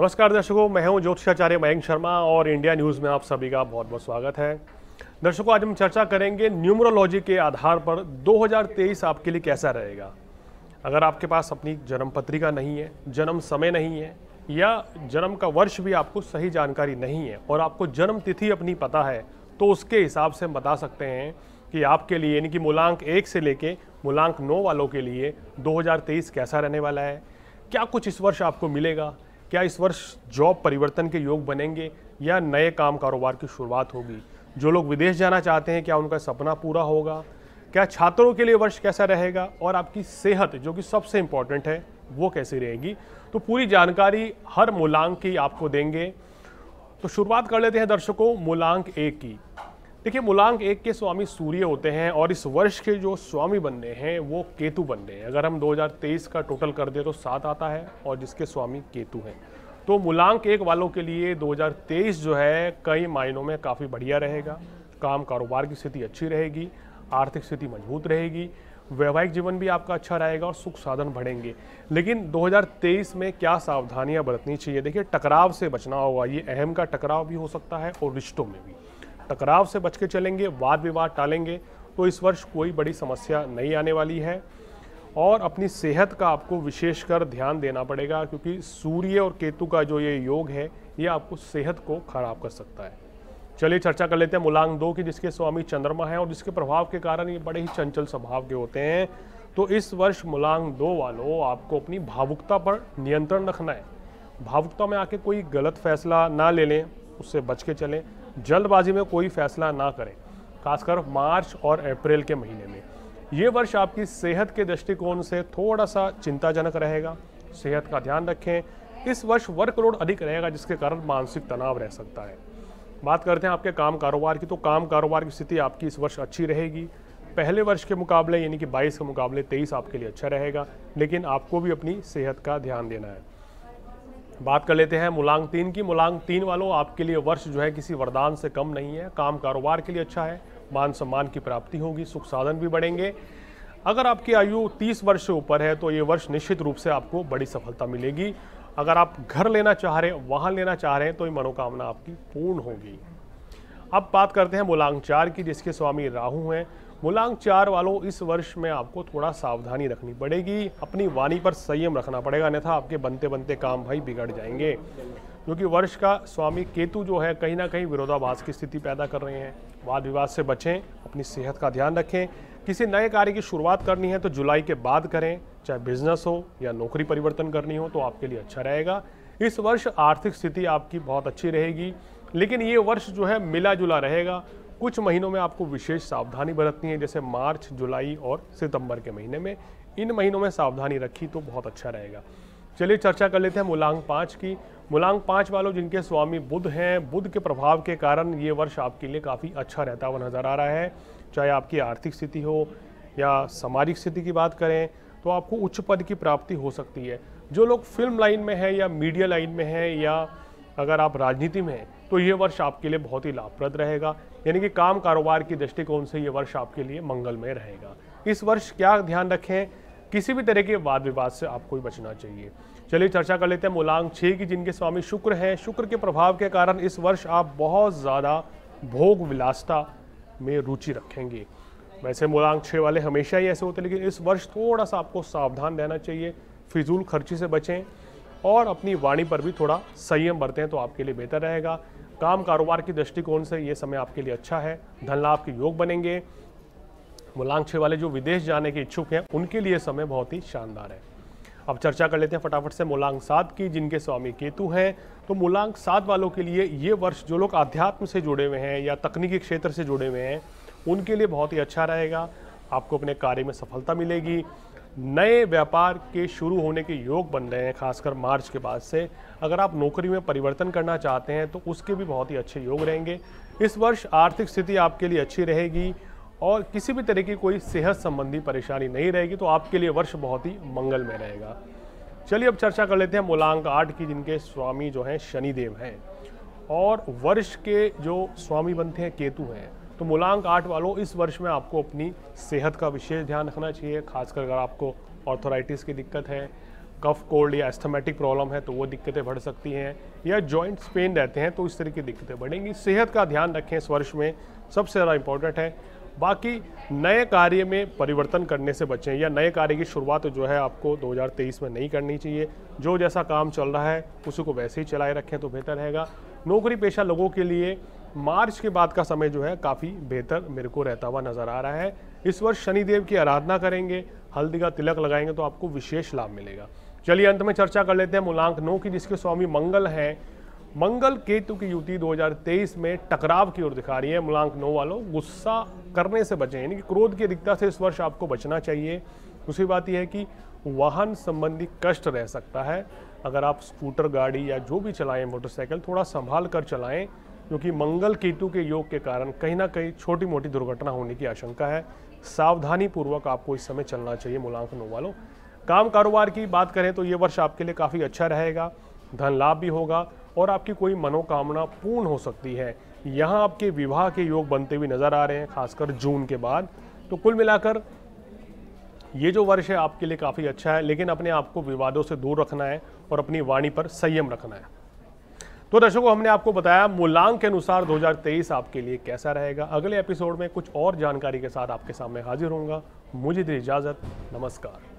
नमस्कार दर्शकों मैं हूं ज्योतिषाचार्य मयंक शर्मा और इंडिया न्यूज़ में आप सभी का बहुत बहुत स्वागत है दर्शकों आज हम चर्चा करेंगे न्यूमरोलॉजी के आधार पर 2023 आपके लिए कैसा रहेगा अगर आपके पास अपनी जन्म पत्रिका नहीं है जन्म समय नहीं है या जन्म का वर्ष भी आपको सही जानकारी नहीं है और आपको जन्म तिथि अपनी पता है तो उसके हिसाब से हम बता सकते हैं कि आपके लिए यानी कि मूलांक एक से लेके मूलांक नौ वालों के लिए 2023 कैसा रहने वाला है क्या कुछ इस वर्ष आपको मिलेगा क्या इस वर्ष जॉब परिवर्तन के योग बनेंगे या नए काम कारोबार की शुरुआत होगी जो लोग विदेश जाना चाहते हैं क्या उनका सपना पूरा होगा क्या छात्रों के लिए वर्ष कैसा रहेगा और आपकी सेहत जो कि सबसे इम्पॉर्टेंट है वो कैसी रहेगी तो पूरी जानकारी हर मूलांक की आपको देंगे तो शुरुआत कर लेते हैं दर्शकों मूलांक एक की देखिए मूलांक एक के स्वामी सूर्य होते हैं और इस वर्ष के जो स्वामी बनने हैं वो केतु बनने हैं अगर हम 2023 का टोटल कर दें तो सात आता है और जिसके स्वामी केतु हैं तो मूलांक एक वालों के लिए 2023 जो है कई मायनों में काफ़ी बढ़िया रहेगा काम कारोबार की स्थिति अच्छी रहेगी आर्थिक स्थिति मजबूत रहेगी वैवाहिक जीवन भी आपका अच्छा रहेगा और सुख साधन बढ़ेंगे लेकिन 2023 में क्या सावधानियां बरतनी चाहिए देखिए टकराव से बचना होगा ये अहम का टकराव भी हो सकता है और रिश्तों में भी टकराव से बच के चलेंगे वाद विवाद टालेंगे तो इस वर्ष कोई बड़ी समस्या नहीं आने वाली है और अपनी सेहत का आपको विशेषकर ध्यान देना पड़ेगा क्योंकि सूर्य और केतु का जो ये योग है ये आपको सेहत को खराब कर सकता है चलिए चर्चा कर लेते हैं मूलांग दो की जिसके स्वामी चंद्रमा है और जिसके प्रभाव के कारण ये बड़े ही चंचल स्वभाव के होते हैं तो इस वर्ष मूलांग दो वालों आपको अपनी भावुकता पर नियंत्रण रखना है भावुकता में आके कोई गलत फैसला ना ले लें उससे बच के चलें जल्दबाजी में कोई फैसला ना करें खासकर मार्च और अप्रैल के महीने में ये वर्ष आपकी सेहत के दृष्टिकोण से थोड़ा सा चिंताजनक रहेगा सेहत का ध्यान रखें इस वर्ष वर्कलोड अधिक रहेगा जिसके कारण मानसिक तनाव रह सकता है बात करते हैं आपके काम कारोबार की तो काम कारोबार की स्थिति आपकी इस वर्ष अच्छी रहेगी पहले वर्ष के मुकाबले यानी कि 22 के मुकाबले 23 आपके लिए अच्छा रहेगा लेकिन आपको भी अपनी सेहत का ध्यान देना है बात कर लेते हैं मुलांग तीन की मुलांग तीन वालों आपके लिए वर्ष जो है किसी वरदान से कम नहीं है काम कारोबार के लिए अच्छा है मान सम्मान की प्राप्ति होगी सुख साधन भी बढ़ेंगे अगर आपकी आयु 30 वर्ष से ऊपर है तो ये वर्ष निश्चित रूप से आपको बड़ी सफलता मिलेगी अगर आप घर लेना चाह रहे हैं वहाँ लेना चाह रहे हैं तो ये मनोकामना आपकी पूर्ण होगी अब बात करते हैं मूलांक चार की जिसके स्वामी राहु हैं मूलांक चार वालों इस वर्ष में आपको थोड़ा सावधानी रखनी पड़ेगी अपनी वाणी पर संयम रखना पड़ेगा अन्यथा आपके बनते बनते काम भाई बिगड़ जाएंगे क्योंकि वर्ष का स्वामी केतु जो है कहीं ना कहीं विरोधाभास की स्थिति पैदा कर रहे हैं वाद विवाद से बचें अपनी सेहत का ध्यान रखें किसी नए कार्य की शुरुआत करनी है तो जुलाई के बाद करें चाहे बिजनेस हो या नौकरी परिवर्तन करनी हो तो आपके लिए अच्छा रहेगा इस वर्ष आर्थिक स्थिति आपकी बहुत अच्छी रहेगी लेकिन ये वर्ष जो है मिला जुला रहेगा कुछ महीनों में आपको विशेष सावधानी बरतनी है जैसे मार्च जुलाई और सितंबर के महीने में इन महीनों में सावधानी रखी तो बहुत अच्छा रहेगा चलिए चर्चा कर लेते हैं मूलांग पाँच की मूलांग पाँच वालों जिनके स्वामी बुद्ध हैं बुद्ध के प्रभाव के कारण ये वर्ष आपके लिए काफ़ी अच्छा रहता हुआ नज़र आ रहा है चाहे आपकी आर्थिक स्थिति हो या सामाजिक स्थिति की बात करें तो आपको उच्च पद की प्राप्ति हो सकती है जो लोग फिल्म लाइन में हैं या मीडिया लाइन में हैं या अगर आप राजनीति में हैं तो ये वर्ष आपके लिए बहुत ही लाभप्रद रहेगा यानी कि काम कारोबार की दृष्टिकोण से ये वर्ष आपके लिए मंगलमय रहेगा इस वर्ष क्या ध्यान रखें किसी भी तरह के वाद विवाद से आपको ही बचना चाहिए चलिए चर्चा कर लेते हैं मूलांक छः की जिनके स्वामी शुक्र हैं शुक्र के प्रभाव के कारण इस वर्ष आप बहुत ज़्यादा भोग विलासता में रुचि रखेंगे वैसे मूलांक छः वाले हमेशा ही ऐसे होते हैं लेकिन इस वर्ष थोड़ा सा आपको सावधान रहना चाहिए फिजूल खर्ची से बचें और अपनी वाणी पर भी थोड़ा संयम बरतें तो आपके लिए बेहतर रहेगा काम कारोबार की दृष्टिकोण से ये समय आपके लिए अच्छा है धन लाभ के योग बनेंगे मूलांक्षे वाले जो विदेश जाने के इच्छुक हैं उनके लिए समय बहुत ही शानदार है अब चर्चा कर लेते हैं फटाफट से मूलांक सात की जिनके स्वामी केतु हैं तो मूलांक सात वालों के लिए ये वर्ष जो लोग अध्यात्म से जुड़े हुए हैं या तकनीकी क्षेत्र से जुड़े हुए हैं उनके लिए बहुत ही अच्छा रहेगा आपको अपने कार्य में सफलता मिलेगी नए व्यापार के शुरू होने के योग बन रहे हैं खासकर मार्च के बाद से अगर आप नौकरी में परिवर्तन करना चाहते हैं तो उसके भी बहुत ही अच्छे योग रहेंगे इस वर्ष आर्थिक स्थिति आपके लिए अच्छी रहेगी और किसी भी तरह की कोई सेहत संबंधी परेशानी नहीं रहेगी तो आपके लिए वर्ष बहुत ही मंगलमय रहेगा चलिए अब चर्चा कर लेते हैं मूलांक आठ की जिनके स्वामी जो हैं शनिदेव हैं और वर्ष के जो स्वामी बनते हैं केतु हैं तो मूलांक आठ वालों इस वर्ष में आपको अपनी सेहत का विशेष ध्यान रखना चाहिए खासकर अगर आपको ऑर्थोराइटिस की दिक्कत है कफ कोल्ड या एस्थमेटिक प्रॉब्लम है तो वो दिक्कतें बढ़ सकती हैं या जॉइंट्स पेन रहते हैं तो इस तरह की दिक्कतें बढ़ेंगी सेहत का ध्यान रखें इस वर्ष में सबसे ज़्यादा इंपॉर्टेंट है बाकी नए कार्य में परिवर्तन करने से बचें या नए कार्य की शुरुआत जो है आपको 2023 में नहीं करनी चाहिए जो जैसा काम चल रहा है उसी को वैसे ही चलाए रखें तो बेहतर रहेगा नौकरी पेशा लोगों के लिए मार्च के बाद का समय जो है काफ़ी बेहतर मेरे को रहता हुआ नज़र आ रहा है इस वर्ष शनिदेव की आराधना करेंगे हल्दी का तिलक लगाएंगे तो आपको विशेष लाभ मिलेगा चलिए अंत में चर्चा कर लेते हैं मूलांक नौ की जिसके स्वामी मंगल हैं मंगल केतु की युति 2023 में टकराव की ओर दिखा रही है मूलांक नौ वालों गुस्सा करने से बचें यानी कि क्रोध की अधिकता से इस वर्ष आपको बचना चाहिए दूसरी बात यह है कि वाहन संबंधी कष्ट रह सकता है अगर आप स्कूटर गाड़ी या जो भी चलाएं मोटरसाइकिल थोड़ा संभाल कर चलाएं क्योंकि मंगल केतु के योग के कारण कहीं ना कहीं छोटी मोटी दुर्घटना होने की आशंका है सावधानी पूर्वक आपको इस समय चलना चाहिए मूलांकनों वालों काम कारोबार की बात करें तो ये वर्ष आपके लिए काफ़ी अच्छा रहेगा धन लाभ भी होगा और आपकी कोई मनोकामना पूर्ण हो सकती है यहाँ आपके विवाह के योग बनते हुए नज़र आ रहे हैं खासकर जून के बाद तो कुल मिलाकर ये जो वर्ष है आपके लिए काफ़ी अच्छा है लेकिन अपने आप को विवादों से दूर रखना है और अपनी वाणी पर संयम रखना है तो दर्शकों हमने आपको बताया मूलांक के अनुसार 2023 आपके लिए कैसा रहेगा अगले एपिसोड में कुछ और जानकारी के साथ आपके सामने हाजिर होंगे मुझे दी इजाज़त नमस्कार